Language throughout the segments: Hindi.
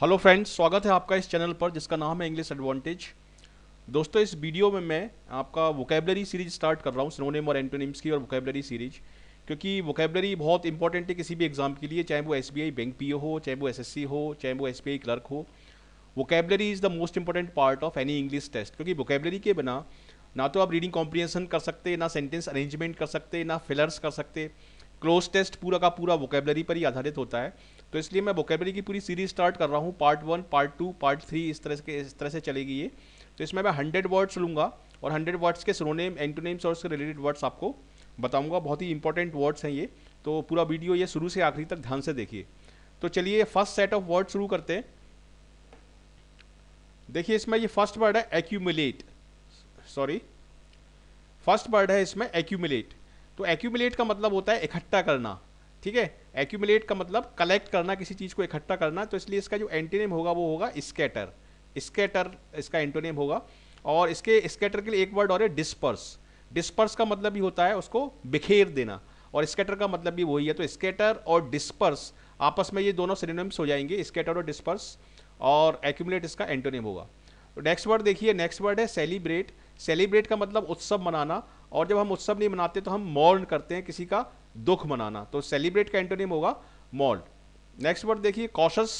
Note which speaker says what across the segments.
Speaker 1: हेलो फ्रेंड्स स्वागत है आपका इस चैनल पर जिसका नाम है इंग्लिश एडवांटेज दोस्तों इस वीडियो में मैं आपका वोकेबलरी सीरीज स्टार्ट कर रहा हूँ सिनोनेम और एंटोनिम्स की और वोकेबलरी सीरीज क्योंकि वोकेबलरी बहुत इंपॉर्टेंट है किसी भी एग्जाम के लिए चाहे वो एस बैंक पी हो चाहे वो एस हो चाहे वो एस क्लर्क हो vocabulary is the most important part of any English test क्योंकि वोकेबलरी के बिना ना तो आप रीडिंग कॉम्प्रिहेंसन कर सकते ना सेंटेंस अरेंजमेंट कर सकते ना फिलर्स कर सकते क्लोज टेस्ट पूरा का पूरा वोकेबलरी पर ही आधारित होता है तो इसलिए मैं वोकेबरी की पूरी सीरीज स्टार्ट कर रहा हूँ part one part two part three इस तरह के इस तरह से चलेगी ये तो इसमें मैं हंड्रेड वर्ड्स लूँगा और हंड्रेड वर्ड्स के सोनेम एंटोनेम्स और उसके रिलेटेड वर्ड्स आपको बताऊँगा बहुत ही इंपॉर्टेंट वर्ड्स हैं ये तो पूरा वीडियो ये शुरू से आखिरी तक ध्यान से देखिए तो चलिए फर्स्ट सेट ऑफ वर्ड शुरू करते हैं देखिए इसमें ये फर्स्ट वर्ड है एक्यूमिलेट सॉरी फर्स्ट वर्ड है इसमें एक्यूमुलेट तो एक्यूमिलेट का मतलब होता है इकट्ठा करना ठीक है एक्यूमलेट का मतलब कलेक्ट करना किसी चीज़ को इकट्ठा करना तो इसलिए इसका जो एंटीनेम होगा वो होगा स्केटर स्केटर इसका एंटोनेम होगा और इसके स्केटर के लिए एक वर्ड और है डिस्पर्स डिस्पर्स का मतलब भी होता है उसको बिखेर देना और स्केटर का मतलब भी वही है तो स्केटर और डिस्पर्स आपस में ये दोनों सिनोनिम्स हो जाएंगे स्केटर और डिस्पर्स और एक्यूमलेट इसका एंटोनेम होगा नेक्स्ट तो वर्ड देखिए नेक्स्ट वर्ड है सेलिब्रेट सेलिब्रेट का मतलब उत्सव मनाना और जब हम उत्सव नहीं मनाते तो हम मॉर्न करते हैं किसी का दुख मनाना तो सेलिब्रेट का एंटोनिम होगा मॉल्ड नेक्स्ट वर्ड देखिए कॉशस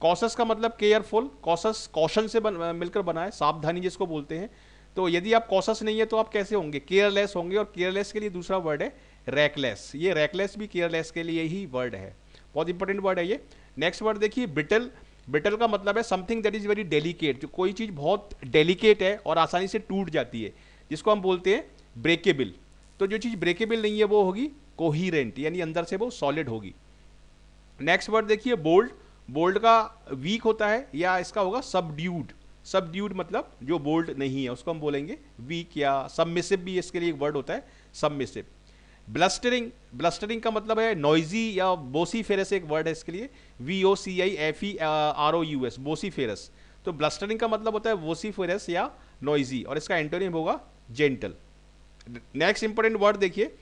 Speaker 1: कॉशस का मतलब केयरफुल कॉशस कॉशन से बन, मिलकर बनाए सावधानी जिसको बोलते हैं तो यदि आप कॉशस नहीं है तो आप कैसे होंगे केयरलेस होंगे और केयरलेस के लिए दूसरा वर्ड है रैकलेस ये रैकलेस भी केयरलेस के लिए ही वर्ड है बहुत इंपॉर्टेंट वर्ड है ये नेक्स्ट वर्ड देखिए बिटल बिटल का मतलब है something that is very delicate जो कोई चीज़ बहुत डेलीकेट है और आसानी से टूट जाती है जिसको हम बोलते हैं ब्रेकेबल तो जो चीज़ ब्रेकेबल नहीं है वो होगी कोहिरेंट यानी अंदर से वो सॉलिड होगी नेक्स्ट वर्ड देखिए बोल्ड बोल्ड का वीक होता है या इसका होगा सबड्यूड सबड्यूड मतलब जो बोल्ड नहीं है उसको हम बोलेंगे वीक या सबमिसिव भी इसके लिए एक वर्ड होता है सबमिसिव ब्लस्टरिंग ब्लस्टरिंग का मतलब है नॉइजी या बोसी फेरस एक वर्ड है इसके लिए V O C I F E R O U S vociferous तो ब्लस्टरिंग का मतलब होता है बोसी फेरस या नॉइजी और इसका एंटोनियम होगा जेंटल नेक्स्ट इंपॉर्टेंट वर्ड देखिए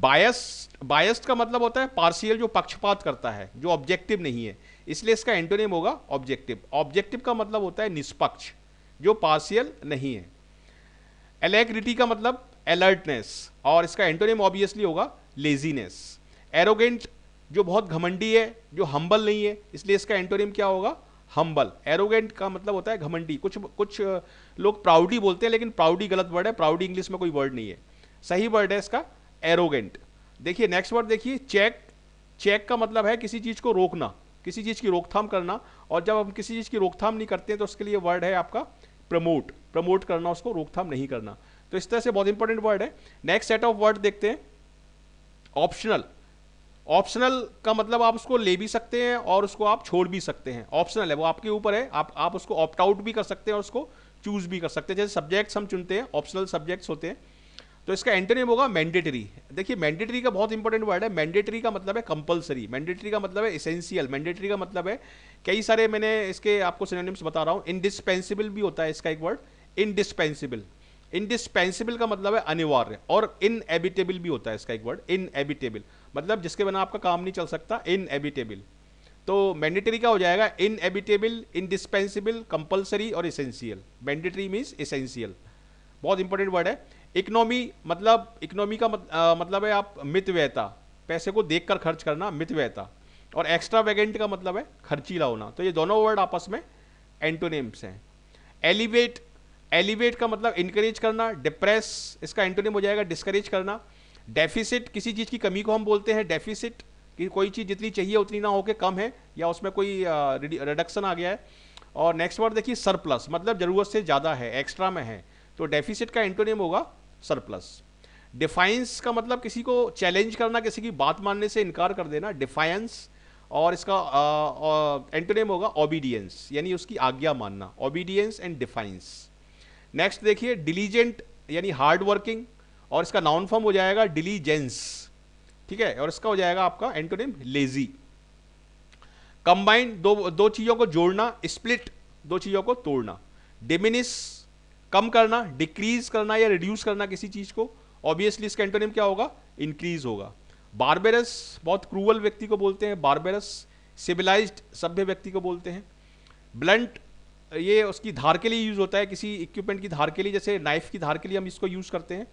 Speaker 1: बायस बायस्ड का मतलब होता है पार्शियल जो पक्षपात करता है जो ऑब्जेक्टिव नहीं है इसलिए इसका एंटोनियम होगा ऑब्जेक्टिव ऑब्जेक्टिव का मतलब होता है निष्पक्ष जो पार्शियल नहीं है एलेग्रिटी का मतलब अलर्टनेस और इसका एंटोनियम ऑब्वियसली होगा लेजीनेस एरोगेंट जो बहुत घमंडी है जो हम्बल नहीं है इसलिए इसका एंटोनियम क्या होगा हम्बल एरोगेंट का मतलब होता है घमंडी कुछ कुछ लोग प्राउडी बोलते हैं लेकिन प्राउडी गलत वर्ड है प्राउडी इंग्लिश में कोई वर्ड नहीं है सही वर्ड है इसका एरोगेंट देखिए नेक्स्ट वर्ड देखिए चेक चेक का मतलब है किसी चीज़ को रोकना किसी चीज़ की रोकथाम करना और जब हम किसी चीज़ की रोकथाम नहीं करते हैं तो उसके लिए वर्ड है आपका प्रमोट प्रमोट करना उसको रोकथाम नहीं करना तो इस तरह से बहुत इंपॉर्टेंट वर्ड है नेक्स्ट सेट ऑफ वर्ड देखते हैं ऑप्शनल ऑप्शनल का मतलब आप उसको ले भी सकते हैं और उसको आप छोड़ भी सकते हैं ऑप्शनल है वो आपके ऊपर है आप आप उसको ऑप्ट आउट भी कर सकते हैं और उसको चूज भी कर सकते हैं जैसे सब्जेक्ट्स हम चुनते हैं ऑप्शनल सब्जेक्ट्स होते हैं तो इसका एंटोनिम होगा मैंडेटरी देखिए मैंडेटरी का बहुत इंपॉर्टेंट वर्ड है मैंडेटरी का मतलब है कंपलसरी मैंडेटरी का मतलब है इसेंशियल मैंडेटरी का मतलब है कई सारे मैंने इसके आपको सिनोनिम्स बता रहा हूँ इनडिस्पेंसिबल भी होता है इसका एक वर्ड इनडिस्पेंसिबल इनडिस्पेंसिबल का मतलब है अनिवार्य और इनएबिटेबल भी होता है इसका एक वर्ड इनएबिटेबल मतलब जिसके बिना आपका काम नहीं चल सकता इनएबिटेबल तो मैंडेटरी क्या हो जाएगा इनएबिटेबल इनडिस्पेंसिबल कंपलसरी और इसेंशियल मैंडेटरी मीन्स इसेंशियल बहुत इंपॉर्टेंट वर्ड है इकनॉमी मतलब इकनॉमी का मत, आ, मतलब है आप मितव्ययता पैसे को देख कर खर्च करना मितव्ययता और एक्स्ट्रा वैगेंट का मतलब है खर्चीला होना तो ये दोनों वर्ड आपस में एंटोनेम्स हैं एलिवेट एलिवेट का मतलब इनकरेज करना डिप्रेस इसका एंटोनेम हो जाएगा डिस्करेज करना डेफिसिट किसी चीज़ की कमी को हम बोलते हैं डेफिसिट कि कोई चीज़ जितनी चाहिए उतनी ना हो के कम है या उसमें कोई रिडक्शन आ गया है और नेक्स्ट वर्ड देखिए सरप्लस मतलब ज़रूरत से ज़्यादा है एक्स्ट्रा में है तो डेफिसिट का एंटोनेम होगा सरप्लस डिफाइंस का मतलब किसी को चैलेंज करना किसी की बात मानने से इनकार कर देना डिफाइंस और इसका एंटोनेम होगा ओबीडियंस यानी उसकी आज्ञा मानना ओबीडियंस एंड डिफाइंस नेक्स्ट देखिए डिलीजेंट यानी हार्ड वर्किंग और इसका नाउन फॉर्म हो जाएगा डिलीजेंस ठीक है और इसका हो जाएगा आपका एंटोनेम लेजी कंबाइंड दो दो चीज़ों को जोड़ना स्प्लिट दो चीज़ों को तोड़ना डिमिनिस कम करना डिक्रीज करना या रिड्यूस करना किसी चीज को ऑब्वियसली इसका एंटोनिम क्या होगा इंक्रीज होगा बारबेरस बहुत क्रूअल व्यक्ति को बोलते हैं बारबेरस सिविलाइज सभ्य व्यक्ति को बोलते हैं ब्लंट ये उसकी धार के लिए यूज़ होता है किसी इक्विपमेंट की धार के लिए जैसे नाइफ की धार के लिए हम इसको यूज़ करते हैं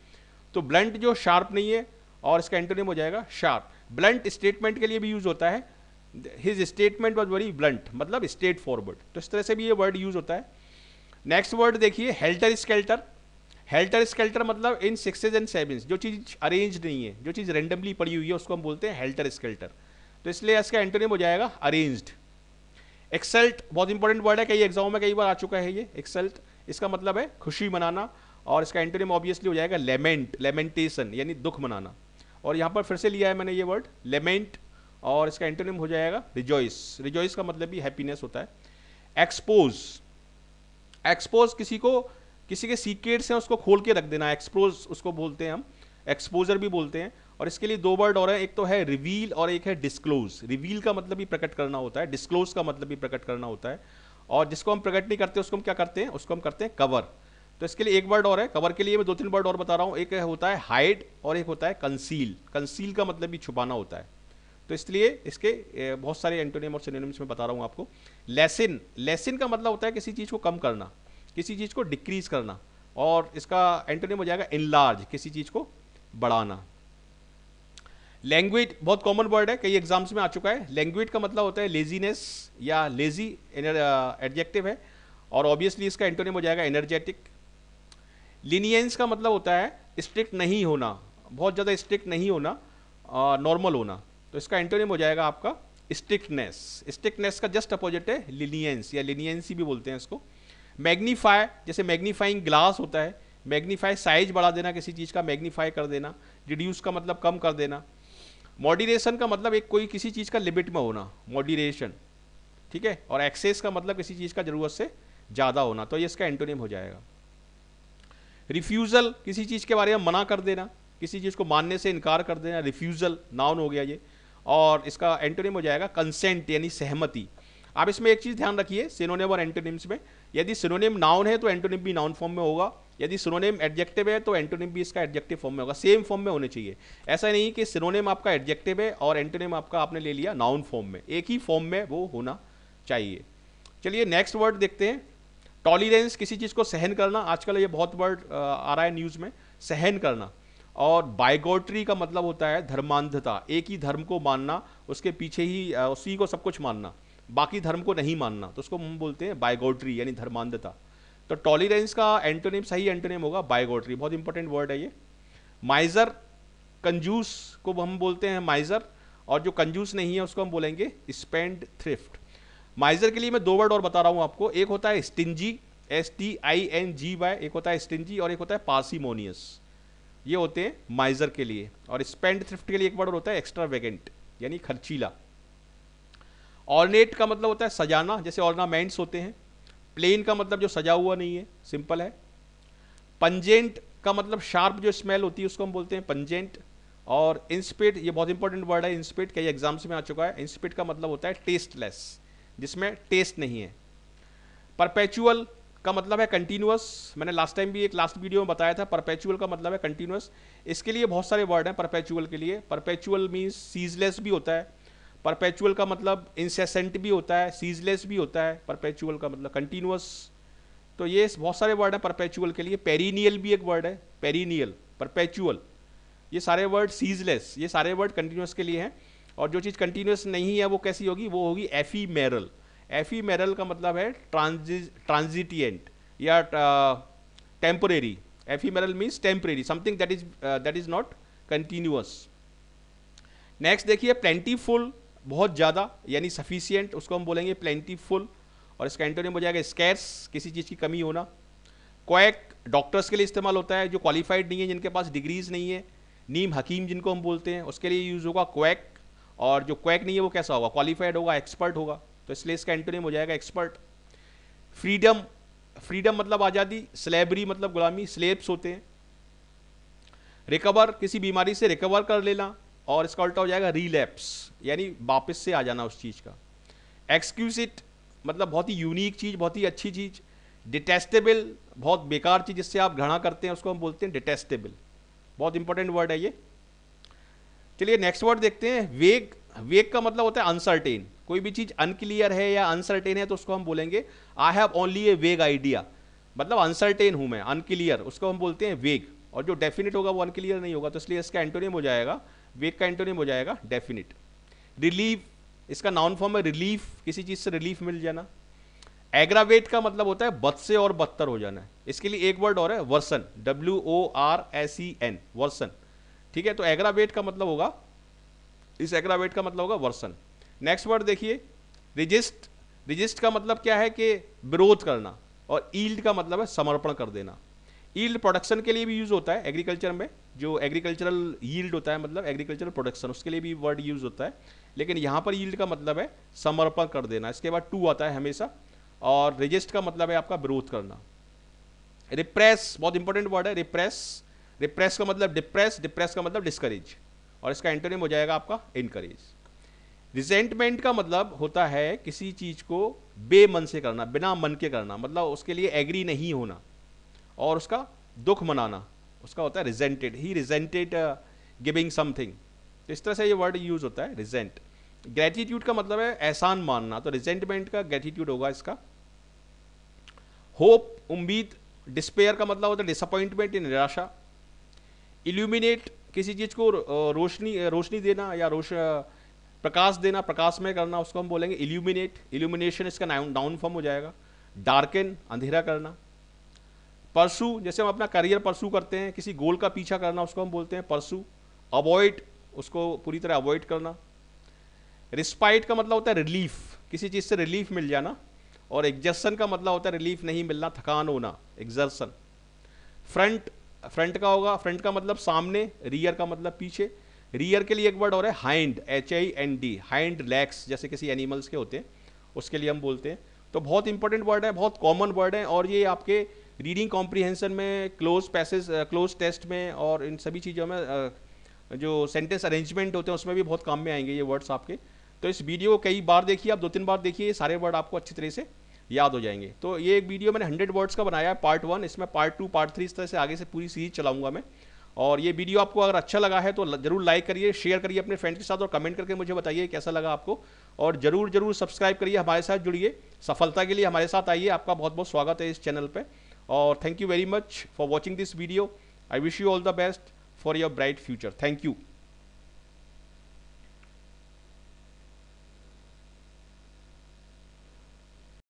Speaker 1: तो ब्लंट जो शार्प नहीं है और इसका एंटोनिम हो जाएगा शार्प ब्लंट स्टेटमेंट के लिए भी यूज़ होता है his statement was very blunt मतलब स्टेट फॉरवर्ड तो इस तरह से भी ये वर्ड यूज़ होता है नेक्स्ट वर्ड देखिए हेल्टर स्केल्टर हेल्टर स्केल्टर मतलब इन सिक्सेज एंड सेवन जो चीज़ अरेंज नहीं है जो चीज़ रेंडमली पड़ी हुई है उसको हम बोलते हैं हेल्टर स्केल्टर तो इसलिए इसका एंटोनियम हो जाएगा अरेंज्ड एक्सेल्ट बहुत इंपॉर्टेंट वर्ड है कई एग्जाम में कई बार आ चुका है ये एक्सेल्ट इसका मतलब है खुशी मनाना और इसका एंटोनियम ऑब्वियसली हो जाएगा लेमेंट लेमेंटेशन यानी दुख मनाना और यहाँ पर फिर से लिया है मैंने ये वर्ड लेमेंट और इसका एंटोनियम हो जाएगा रिजॉइस रिजॉइस का मतलब भी हैप्पीनेस होता है एक्सपोज एक्सपोज किसी को किसी के सीक्रेट्स हैं उसको खोल के रख देना एक्सपोज उसको बोलते हैं हम एक्सपोजर भी बोलते हैं और इसके लिए दो वर्ड और हैं एक तो है रिवील और एक है डिस्क्लोज रिवील का मतलब भी प्रकट करना होता है डिस्क्लोज का मतलब भी प्रकट करना होता है और जिसको हम प्रकट नहीं करते उसको हम क्या करते हैं उसको हम करते हैं कवर तो इसके लिए एक वर्ड और है कवर के लिए मैं दो तीन वर्ड और बता रहा हूँ एक होता है हाइड और एक होता है कंसील कंसील का मतलब भी छुपाना होता है तो इसलिए इसके बहुत सारे एंटोनियम और सिनोनिम्स में बता रहा हूँ आपको लेसिन लेसिन का मतलब होता है किसी चीज़ को कम करना किसी चीज़ को डिक्रीज करना और इसका एंटोनियम हो जाएगा इनलार्ज किसी चीज़ को बढ़ाना लैंग्वेज बहुत कॉमन वर्ड है कई एग्जाम्स में आ चुका है लैंग्वेज का मतलब होता है लेजीनेस या लेजी एडजेक्टिव है और ऑब्वियसली इसका एंटोनियम हो जाएगा एनर्जेटिक लिनियंस का मतलब होता है स्ट्रिक्ट नहीं होना बहुत ज़्यादा स्ट्रिक्ट नहीं होना नॉर्मल होना तो इसका एंटोनियम हो जाएगा आपका स्टिकनेस स्टिकनेस का जस्ट अपोजिट है लिनियंस या लिनियंसी भी बोलते हैं इसको मैग्नीफाई जैसे मैग्नीफाइंग ग्लास होता है मैग्नीफाई साइज बढ़ा देना किसी चीज़ का मैग्नीफाई कर देना रिड्यूस का मतलब कम कर देना मॉडिरेशन का मतलब एक कोई किसी चीज़ का लिमिट में होना मॉडिरेशन ठीक है और एक्सेस का मतलब किसी चीज़ का ज़रूरत से ज़्यादा होना तो ये इसका एंटोनियम हो जाएगा रिफ्यूज़ल किसी चीज़ के बारे में मना कर देना किसी चीज़ को मानने से इनकार कर देना रिफ्यूज़ल नाउन हो गया ये और इसका एंटोनिम हो जाएगा कंसेंट यानी सहमति आप इसमें एक चीज़ ध्यान रखिए सिनोनेम और एंटोनिम्स में यदि सिनोनेम नाउन है तो एंटोनिम भी नाउन फॉर्म में होगा यदि सिनोनेम एडजेक्टिव है तो एंटोनिम भी इसका एडजेक्टिव फॉर्म में होगा सेम फॉर्म में होने चाहिए ऐसा नहीं कि सिनोनेम आपका एडजेक्टिव है और एंटोनिम आपका आपने ले लिया नाउन फॉर्म में एक ही फॉर्म में वो होना चाहिए चलिए नेक्स्ट वर्ड देखते हैं टॉलीरेंस किसी चीज़ को सहन करना आजकल ये बहुत वर्ड आ रहा है न्यूज़ में सहन करना और बायगोट्री का मतलब होता है धर्मांधता एक ही धर्म को मानना उसके पीछे ही उसी को सब कुछ मानना बाकी धर्म को नहीं मानना तो उसको हम बोलते हैं बायगोट्री यानी धर्मांधता तो टॉलीरेंस का एंटोनिम सही एंटोनिम होगा बायगोट्री बहुत इंपॉर्टेंट वर्ड है ये माइजर कंजूस को हम बोलते हैं माइजर और जो कंजूस नहीं है उसको हम बोलेंगे स्पेंड थ्रिफ्ट माइजर के लिए मैं दो वर्ड और बता रहा हूँ आपको एक होता है stingy S T I N G Y एक होता है स्टिंजी और एक होता है पासीमोनियस ये होते हैं माइजर के लिए और स्पेंड थ्रिफ्ट के लिए एक वर्ड होता है एक्स्ट्रा वेगेंट यानी खर्चीला ऑर्नेट का मतलब होता है सजाना जैसे ऑर्नामेंट्स होते हैं प्लेन का मतलब जो सजा हुआ नहीं है सिंपल है पंजेंट का मतलब शार्प जो स्मेल होती है उसको हम बोलते हैं पंजेंट और इंस्पिट ये बहुत इंपॉर्टेंट वर्ड है इंस्पिट कई एग्जाम्स में आ चुका है इंस्पिट का मतलब होता है टेस्टलेस जिसमें टेस्ट नहीं है परपेचुअल का मतलब है कंटिन्यूस मैंने लास्ट टाइम भी एक लास्ट वीडियो में बताया था परपेचुअल का मतलब है कंटिन्यूस इसके लिए बहुत सारे वर्ड हैं परपेचुअल के लिए परपेचुअल मीन्स सीजलेस भी होता है परपेचुअल का मतलब इंसेसेंट भी होता है सीजलेस भी होता है परपेचुअल का मतलब कंटिन्यूस तो ये बहुत सारे वर्ड हैं परपेचुअल के लिए पेरीनियल भी एक वर्ड है पेरीनियल परपेचुअल ये सारे वर्ड सीजलेस ये सारे वर्ड कंटिन्यूस के लिए हैं और जो चीज़ कंटिन्यूस नहीं है वो कैसी होगी वो होगी एफी मेरल एफीमेरल e का मतलब है ट्रांजि ट्रांजिटियंट या temporary ephemeral means temporary something that is that is not continuous next देखिए प्लेंटीफुल बहुत ज़्यादा यानी सफिशियंट उसको हम बोलेंगे प्लेंटीफुल और इसका एंटोनियम हो जाएगा स्कैर्स किसी चीज़ की कमी होना क्वैक डॉक्टर्स के लिए इस्तेमाल होता है जो क्वालिफाइड नहीं है जिनके पास डिग्रीज नहीं है नीम हकीम जिनको हम बोलते हैं उसके लिए यूज़ होगा क्वैक और जो क्वैक नहीं है वो कैसा होगा क्वालिफाइड होगा एक्सपर्ट होगा तो इसलिए इसका एंटोनियम हो जाएगा एक्सपर्ट फ्रीडम फ्रीडम मतलब आज़ादी स्लेबरी मतलब गुलामी स्लेब्स होते हैं रिकवर किसी बीमारी से रिकवर कर लेना और इसका उल्टा हो जाएगा रीलैप्स यानी वापस से आ जाना उस चीज़ का एक्सक्यूसिट मतलब बहुत ही यूनिक चीज़ बहुत ही अच्छी चीज़ डिटेस्टेबल बहुत बेकार चीज़ जिससे आप घृणा करते हैं उसको हम बोलते हैं डिटेस्टेबल बहुत इंपॉर्टेंट वर्ड है ये चलिए नेक्स्ट वर्ड देखते हैं वेग वेक का मतलब होता है अनसर्टेन कोई भी चीज़ अनक्लियर है या अनसर्टेन है तो उसको हम बोलेंगे आई हैव ओनली ए वेग आइडिया मतलब अनसर्टेन हूं मैं अनक्लियर उसको हम बोलते हैं वेग और जो डेफिनेट होगा वो अनक्लियर नहीं होगा तो इसलिए इसका एंटोनियम हो जाएगा वेग का एंटोनियम हो जाएगा डेफिनेट रिलीफ इसका नाउन फॉर्म है रिलीफ किसी चीज़ से रिलीफ मिल जाना एग्रावेट का मतलब होता है बद से और बदतर हो जाना इसके लिए एक वर्ड और है worsen W O R S E N worsen ठीक है तो एग्रावेट का मतलब होगा इस एग्रावेट का मतलब होगा वर्सन नेक्स्ट वर्ड देखिए रिजिस्ट रिजिस्ट का मतलब क्या है कि विरोध करना और ईल्ड का मतलब है समर्पण कर देना ईल्ड प्रोडक्शन के लिए भी यूज़ होता है एग्रीकल्चर में जो एग्रीकल्चरल ईल्ड होता है मतलब एग्रीकल्चरल प्रोडक्शन उसके लिए भी वर्ड यूज़ होता है लेकिन यहाँ पर ईल्ड का मतलब है समर्पण कर देना इसके बाद टू आता है हमेशा और रजिस्ट का मतलब है आपका विरोध करना रिप्रेस बहुत इंपॉर्टेंट वर्ड है रिप्रेस रिप्रेस का मतलब डिप्रेस डिप्रेस का मतलब डिस्करेज और इसका एंटोनिम हो जाएगा आपका इनकरेज रिजेंटमेंट का मतलब होता है किसी चीज़ को बेमन से करना बिना मन के करना मतलब उसके लिए एग्री नहीं होना और उसका दुख मनाना उसका होता है resented he resented giving something तो इस तरह से ये वर्ड यूज़ होता है रिजेंट ग्रेटिट्यूड का मतलब है एहसान मानना तो रिजेंटमेंट का ग्रेटिट्यूड होगा इसका होप उम्मीद डिस्पेयर का मतलब होता है डिसअपॉइंटमेंट इन निराशा इल्यूमिनेट किसी चीज़ को रोशनी रोशनी देना या रोश प्रकाश देना प्रकाशमय करना उसको हम बोलेंगे इल्यूमिनेट इल्यूमिनेशन इसका नाउन डाउन फॉर्म हो जाएगा डार्केन अंधेरा करना परसू जैसे हम अपना करियर परसू करते हैं किसी गोल का पीछा करना उसको हम बोलते हैं परसू अवॉइड उसको पूरी तरह अवॉइड करना रिस्पाइट का मतलब होता है रिलीफ किसी चीज़ से रिलीफ मिल जाना और एग्जर्सन का मतलब होता है रिलीफ नहीं मिलना थकान होना एग्जर्सन फ्रंट फ्रंट का होगा फ्रंट का मतलब सामने रियर का मतलब पीछे रियर के लिए एक वर्ड और है hind H I N D hind legs जैसे किसी एनिमल्स के होते हैं उसके लिए हम बोलते हैं तो बहुत इंपॉर्टेंट वर्ड है बहुत कॉमन वर्ड है और ये आपके रीडिंग कॉम्प्रीहेंसन में क्लोज पैसेज क्लोज टेस्ट में और इन सभी चीज़ों में जो सेंटेंस अरेंजमेंट होते हैं उसमें भी बहुत काम में आएंगे ये वर्ड्स आपके तो इस वीडियो को कई बार देखिए आप दो तीन बार देखिए ये सारे वर्ड आपको अच्छी तरह से याद हो जाएंगे तो ये एक वीडियो मैंने हंड्रेड वर्ड्स का बनाया है पार्ट वन इसमें पार्ट टू पार्ट थ्री इस तरह से आगे से पूरी सीरीज चलाऊंगा मैं और ये वीडियो आपको अगर अच्छा लगा है तो जरूर लाइक करिए शेयर करिए अपने फ्रेंड्स के साथ और कमेंट करके मुझे बताइए कैसा लगा आपको और जरूर जरूर सब्सक्राइब करिए हमारे साथ जुड़िए सफलता के लिए हमारे साथ आइए आपका बहुत बहुत स्वागत है इस चैनल पर और thank you very much for watching this video I wish you all the best for your bright future thank you